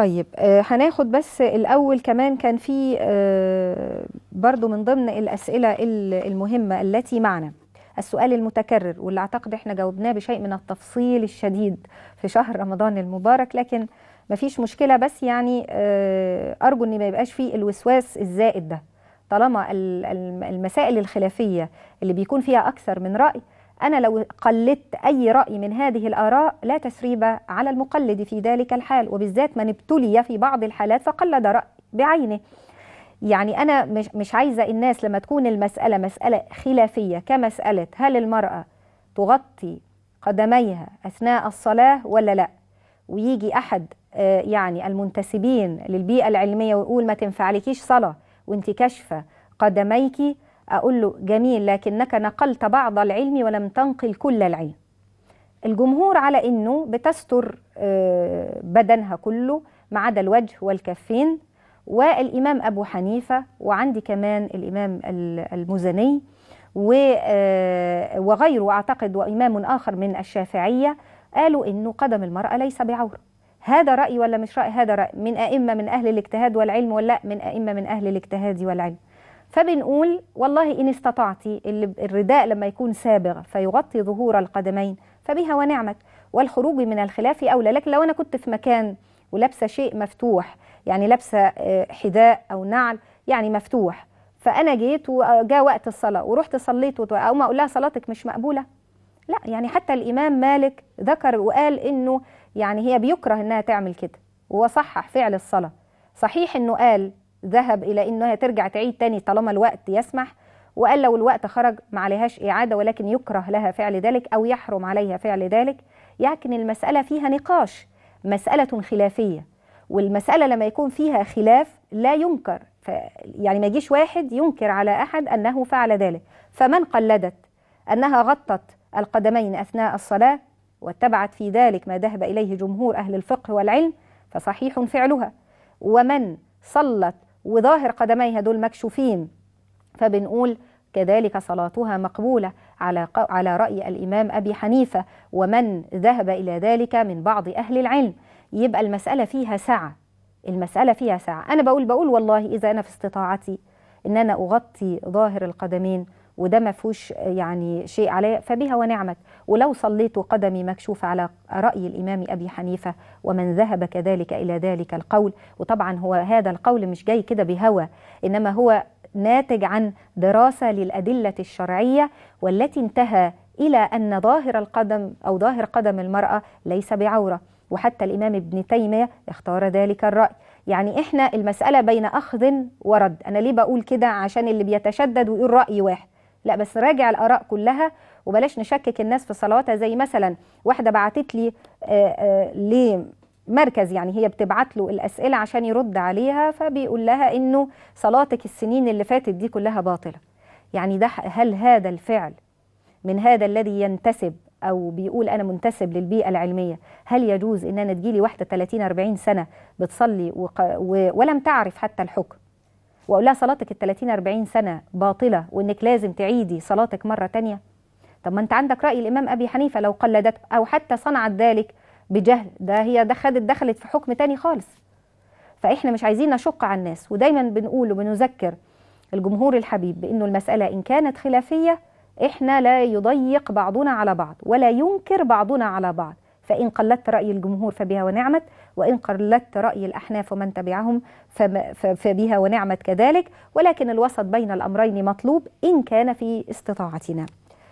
طيب آه، هناخد بس الاول كمان كان في آه، برضو من ضمن الاسئله المهمه التي معنا السؤال المتكرر واللي اعتقد احنا جاوبناه بشيء من التفصيل الشديد في شهر رمضان المبارك لكن ما فيش مشكله بس يعني آه، ارجو ان ما يبقاش فيه الوسواس الزائد ده طالما المسائل الخلافيه اللي بيكون فيها اكثر من راي أنا لو قلدت أي رأي من هذه الآراء لا تسريب على المقلد في ذلك الحال وبالذات من ابتلي في بعض الحالات فقلد رأي بعينه يعني أنا مش, عايزة الناس لما تكون المسألة مسألة خلافية كمسألة هل المرأة تغطي قدميها أثناء الصلاة ولا لأ ويجي أحد آه، يعني المنتسبين للبيئة العلمية ويقول ما تنفعلكيش صلاة وانت كاشفة قدميكي أقول له جميل لكنك نقلت بعض العلم ولم تنقل كل العلم الجمهور على أنه بتستر آه، بدنها كله ما عدا الوجه والكفين والإمام أبو حنيفة وعندي كمان الإمام المزني آه، وغيره أعتقد وإمام آخر من الشافعية قالوا أنه قدم المرأة ليس بعورة هذا رأي ولا مش رأي هذا رأي من أئمة من أهل الاجتهاد والعلم ولا من أئمة من أهل الاجتهاد والعلم فبنقول والله إن استطعت الرداء لما يكون سابغ فيغطي ظهور القدمين فبها ونعمت والخروج من الخلاف أولى لكن لو أنا كنت في مكان ولابسة شيء مفتوح يعني لابسة آه، حذاء أو نعل يعني مفتوح فأنا جيت وجاء وقت الصلاة ورحت صليت أقوم أقول لها صلاتك مش مقبولة لا يعني حتى الإمام مالك ذكر وقال إنه يعني هي بيكره إنها تعمل كده وصحح فعل الصلاة صحيح إنه قال ذهب إلى أنها ترجع تعيد تاني طالما الوقت يسمح وقال لو الوقت خرج ما عليهاش إعادة ولكن يكره لها فعل ذلك أو يحرم عليها فعل ذلك لكن المسألة فيها نقاش مسألة خلافية والمسألة لما يكون فيها خلاف لا ينكر ف يعني ما يجيش واحد ينكر على أحد أنه فعل ذلك فمن قلدت أنها غطت القدمين أثناء الصلاة واتبعت في ذلك ما ذهب إليه جمهور أهل الفقه والعلم فصحيح فعلها ومن صلت وظاهر قدميها دول مكشوفين فبنقول كذلك صلاتها مقبولة على على رأي الإمام أبي حنيفة ومن ذهب إلى ذلك من بعض أهل العلم يبقى المسألة فيها سعة المسألة فيها سعة أنا بقول بقول والله إذا أنا في استطاعتي إن أنا أغطي ظاهر القدمين وده ما فيهوش يعني شيء عليه فبها ونعمت ولو صليت قدمي مكشوفة على رأي الإمام أبي حنيفة ومن ذهب كذلك إلى ذلك القول وطبعا هو هذا القول مش جاي كده بهوى إنما هو ناتج عن دراسة للأدلة الشرعية والتي انتهى إلى أن ظاهر القدم أو ظاهر قدم المرأة ليس بعورة وحتى الإمام ابن تيمية اختار ذلك الرأي يعني إحنا المسألة بين أخذ ورد أنا ليه بقول كده عشان اللي بيتشدد ويقول رأي واحد لا بس راجع الآراء كلها وبلاش نشكك الناس في صلواتها زي مثلا واحدة بعتت لي آه، آه، لمركز يعني هي بتبعت له الأسئلة عشان يرد عليها فبيقول لها إنه صلاتك السنين اللي فاتت دي كلها باطلة يعني ده هل هذا الفعل من هذا الذي ينتسب او بيقول انا منتسب للبيئه العلميه هل يجوز ان انا تجيلي واحده 30 40 سنه بتصلي ولم تعرف حتى الحكم واقول لها صلاتك ال 30 40 سنه باطله وانك لازم تعيدي صلاتك مره تانية طب ما انت عندك راي الامام ابي حنيفه لو قلدت او حتى صنعت ذلك بجهل ده هي دخلت دخلت في حكم تاني خالص فاحنا مش عايزين نشق على الناس ودايما بنقول وبنذكر الجمهور الحبيب بانه المساله ان كانت خلافيه احنا لا يضيق بعضنا على بعض ولا ينكر بعضنا على بعض فإن قلدت رأي الجمهور فبها ونعمت وإن قلدت رأي الأحناف ومن تبعهم فبها ونعمت كذلك ولكن الوسط بين الأمرين مطلوب إن كان في استطاعتنا